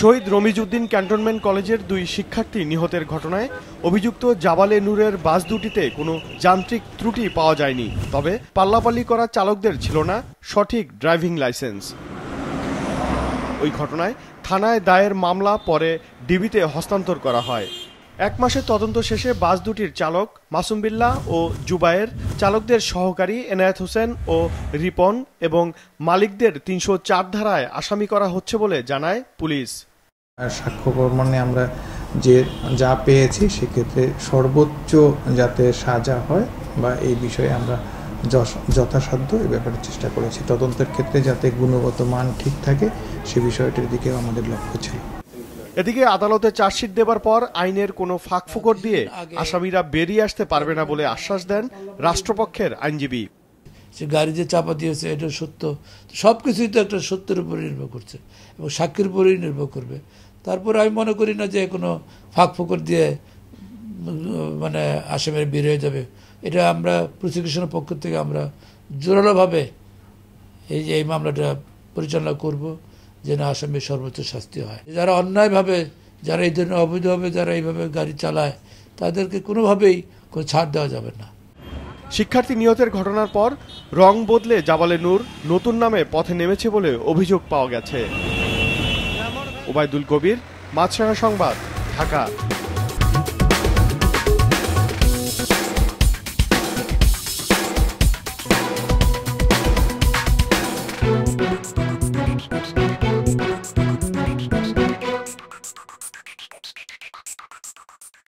শহীদ Ramizuddin cantonment কলেজের দুই শিক্ষার্থী নিহতের ঘটনায় অভিযুক্ত জাবালে নূরের বাস দুটিতে কোনো যান্ত্রিক ত্রুটি পাওয়া যায়নি তবে পাল্লাপাল্লি করা চালকদের ছিল না সঠিক ড্রাইভিং লাইসেন্স ওই ঘটনায় থানায় দায়ের মামলা পরে ডিবিতে হস্তান্তর করা হয় এক মাসের তদন্ত শেষে বাস দুটির চালক মাসুম বিল্লা ও জুবায়ের চালকদের সহকারী এনায়েত হোসেন ও রিপন এবং মালিকদের তিনশো চার ধারায় আসামি করা হচ্ছে বলে জানায় পুলিশ সাক্ষ্য প্রমাণে আমরা যে যা পেয়েছি সেক্ষেত্রে সর্বোচ্চ যাতে সাজা হয় বা এই বিষয়ে আমরা যথাসাধ্য এ ব্যাপারে চেষ্টা করেছি তদন্তের ক্ষেত্রে যাতে গুণগত মান ঠিক থাকে সে বিষয়টির দিকেও আমাদের লক্ষ্য ছিল এদিকে আদালতে চার্জশিট দেবার পর আইনের কোনো ফুকর দিয়ে আসামিরা বেরিয়ে আসতে পারবে না বলে আশ্বাস দেন রাষ্ট্রপক্ষের আইনজীবী সে গাড়ি যে চাপা দিয়েছে এটা সত্য সব কিছুই তো একটা সত্যের উপরে নির্ভর করছে এবং সাক্ষীর উপরেই নির্ভর করবে তারপর আমি মনে করি না যে কোনো ফাঁক ফুকর দিয়ে মানে আসামের বের হয়ে যাবে এটা আমরা প্রসিকিউশনের পক্ষ থেকে আমরা জোরালোভাবে এই যে এই মামলাটা পরিচালনা করব যেন আসামির সর্বোচ্চ শাস্তি হয় যারা অন্যায়ভাবে যারা এই জন্য অবৈধভাবে যারা এইভাবে গাড়ি চালায় তাদেরকে কোনোভাবেই কোনো ছাড় দেওয়া যাবে না শিক্ষার্থী নিহতের ঘটনার পর রং বদলে জাবালে নূর নতুন নামে পথে নেমেছে বলে অভিযোগ পাওয়া গেছে ওবায়দুল কবির মাছরাঙা সংবাদ ঢাকা